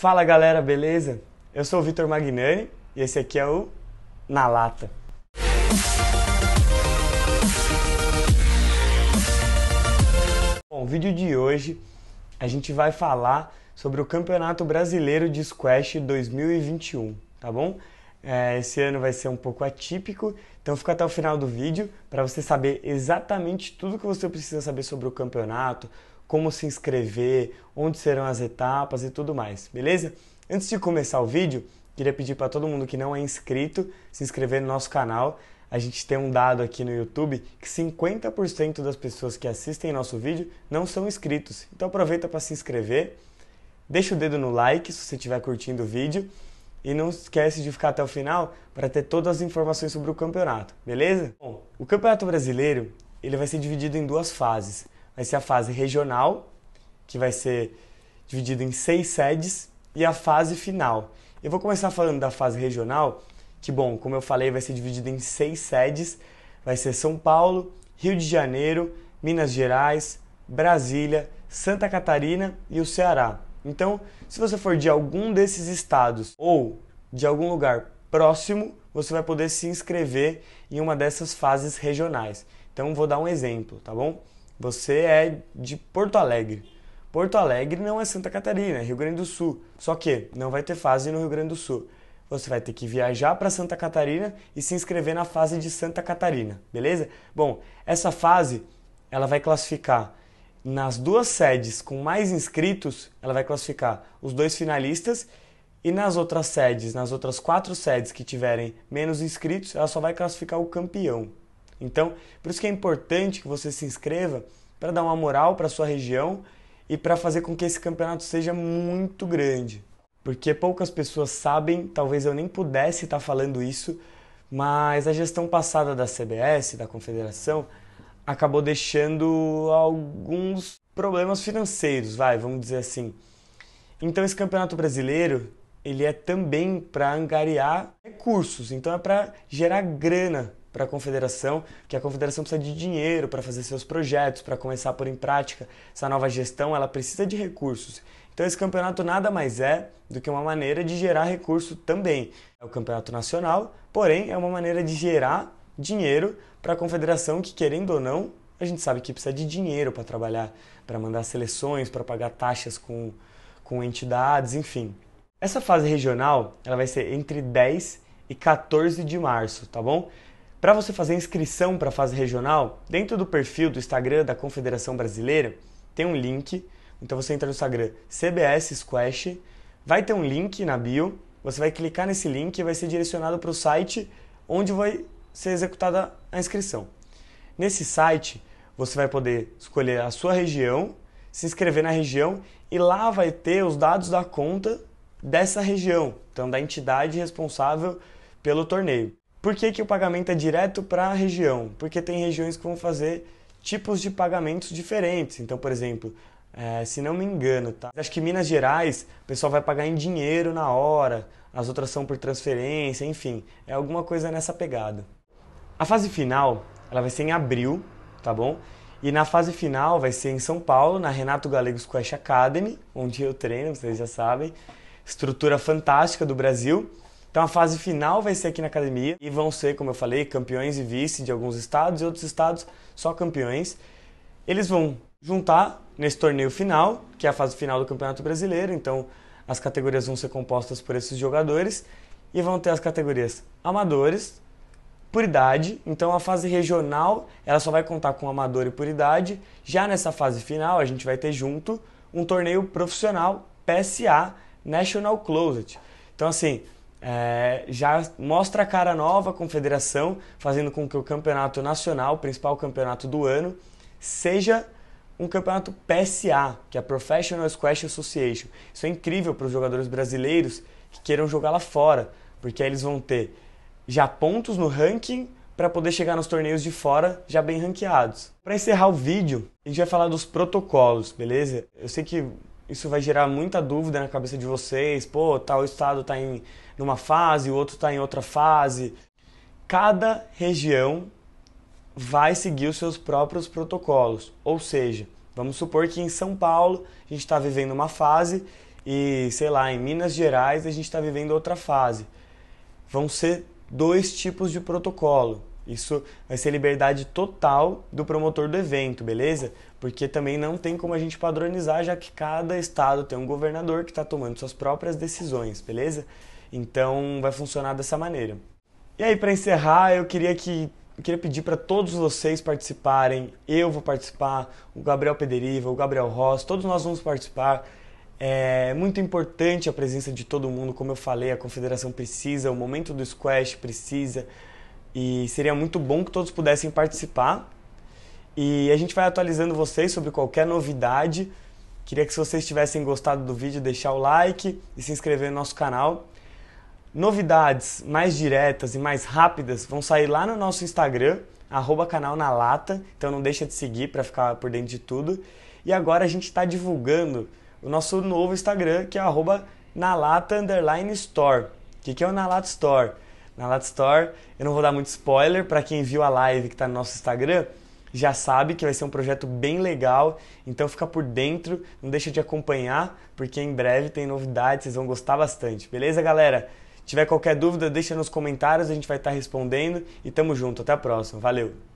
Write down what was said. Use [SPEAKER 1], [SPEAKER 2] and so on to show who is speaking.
[SPEAKER 1] Fala galera, beleza? Eu sou o Vitor Magnani e esse aqui é o Na Lata. Bom, o vídeo de hoje a gente vai falar sobre o Campeonato Brasileiro de Squash 2021, tá bom? É, esse ano vai ser um pouco atípico, então fica até o final do vídeo para você saber exatamente tudo que você precisa saber sobre o campeonato, como se inscrever, onde serão as etapas e tudo mais, beleza? Antes de começar o vídeo, queria pedir para todo mundo que não é inscrito se inscrever no nosso canal. A gente tem um dado aqui no YouTube que 50% das pessoas que assistem nosso vídeo não são inscritos. Então aproveita para se inscrever, deixa o dedo no like se você estiver curtindo o vídeo e não esquece de ficar até o final para ter todas as informações sobre o campeonato, beleza? Bom, o Campeonato Brasileiro ele vai ser dividido em duas fases vai ser a fase regional, que vai ser dividida em seis sedes, e a fase final. Eu vou começar falando da fase regional, que, bom, como eu falei, vai ser dividida em seis sedes: vai ser São Paulo, Rio de Janeiro, Minas Gerais, Brasília, Santa Catarina e o Ceará. Então, se você for de algum desses estados ou de algum lugar próximo, você vai poder se inscrever em uma dessas fases regionais. Então, vou dar um exemplo, tá bom? Você é de Porto Alegre. Porto Alegre não é Santa Catarina, é Rio Grande do Sul. Só que não vai ter fase no Rio Grande do Sul. Você vai ter que viajar para Santa Catarina e se inscrever na fase de Santa Catarina, beleza? Bom, essa fase ela vai classificar nas duas sedes com mais inscritos, ela vai classificar os dois finalistas e nas outras sedes, nas outras quatro sedes que tiverem menos inscritos, ela só vai classificar o campeão, então, por isso que é importante que você se inscreva para dar uma moral para sua região e para fazer com que esse campeonato seja muito grande. Porque poucas pessoas sabem, talvez eu nem pudesse estar tá falando isso, mas a gestão passada da CBS, da Confederação, acabou deixando alguns problemas financeiros, vai, vamos dizer assim. Então esse Campeonato Brasileiro, ele é também para angariar recursos, então é para gerar grana para a confederação, que a confederação precisa de dinheiro para fazer seus projetos, para começar a pôr em prática essa nova gestão, ela precisa de recursos. Então esse campeonato nada mais é do que uma maneira de gerar recurso também. É o campeonato nacional, porém é uma maneira de gerar dinheiro para a confederação que querendo ou não, a gente sabe que precisa de dinheiro para trabalhar, para mandar seleções, para pagar taxas com com entidades, enfim. Essa fase regional, ela vai ser entre 10 e 14 de março, tá bom? Para você fazer inscrição para a fase regional, dentro do perfil do Instagram da Confederação Brasileira, tem um link. Então você entra no Instagram CBS Squash, vai ter um link na bio, você vai clicar nesse link e vai ser direcionado para o site onde vai ser executada a inscrição. Nesse site, você vai poder escolher a sua região, se inscrever na região e lá vai ter os dados da conta dessa região, então da entidade responsável pelo torneio. Por que, que o pagamento é direto para a região? Porque tem regiões que vão fazer tipos de pagamentos diferentes. Então, por exemplo, é, se não me engano, tá? acho que Minas Gerais o pessoal vai pagar em dinheiro na hora, as outras são por transferência, enfim, é alguma coisa nessa pegada. A fase final ela vai ser em abril, tá bom? E na fase final vai ser em São Paulo, na Renato Galego Squash Academy, onde eu treino, vocês já sabem. Estrutura fantástica do Brasil. Então a fase final vai ser aqui na academia e vão ser, como eu falei, campeões e vice de alguns estados e outros estados só campeões. Eles vão juntar nesse torneio final, que é a fase final do Campeonato Brasileiro, então as categorias vão ser compostas por esses jogadores e vão ter as categorias amadores por idade, então a fase regional ela só vai contar com amador e por idade. Já nessa fase final a gente vai ter junto um torneio profissional PSA National Closet. Então assim, é, já mostra a cara nova confederação fazendo com que o campeonato nacional, o principal campeonato do ano, seja um campeonato PSA, que é a Professional Squash Association. Isso é incrível para os jogadores brasileiros que queiram jogar lá fora, porque aí eles vão ter já pontos no ranking para poder chegar nos torneios de fora já bem ranqueados. Para encerrar o vídeo, a gente vai falar dos protocolos, beleza? Eu sei que isso vai gerar muita dúvida na cabeça de vocês. Pô, tal estado está em numa fase, o outro está em outra fase. Cada região vai seguir os seus próprios protocolos. Ou seja, vamos supor que em São Paulo a gente está vivendo uma fase e, sei lá, em Minas Gerais a gente está vivendo outra fase. Vão ser dois tipos de protocolo. Isso vai ser liberdade total do promotor do evento, beleza? Porque também não tem como a gente padronizar, já que cada estado tem um governador que está tomando suas próprias decisões, beleza? Então vai funcionar dessa maneira. E aí, para encerrar, eu queria que eu queria pedir para todos vocês participarem. Eu vou participar, o Gabriel Pederiva, o Gabriel Ross, todos nós vamos participar. É muito importante a presença de todo mundo, como eu falei, a confederação precisa, o momento do squash precisa, e seria muito bom que todos pudessem participar. E a gente vai atualizando vocês sobre qualquer novidade. Queria que se vocês tivessem gostado do vídeo, deixar o like e se inscrever no nosso canal. Novidades mais diretas e mais rápidas vão sair lá no nosso Instagram, arroba canal na lata, então não deixa de seguir para ficar por dentro de tudo. E agora a gente está divulgando o nosso novo Instagram, que é arroba nalata underline store. O que, que é o Nalata Store? na Lat Store. Eu não vou dar muito spoiler, para quem viu a live que está no nosso Instagram, já sabe que vai ser um projeto bem legal, então fica por dentro, não deixa de acompanhar, porque em breve tem novidades, vocês vão gostar bastante. Beleza, galera? Se tiver qualquer dúvida, deixa nos comentários, a gente vai estar tá respondendo e tamo junto, até a próxima. Valeu.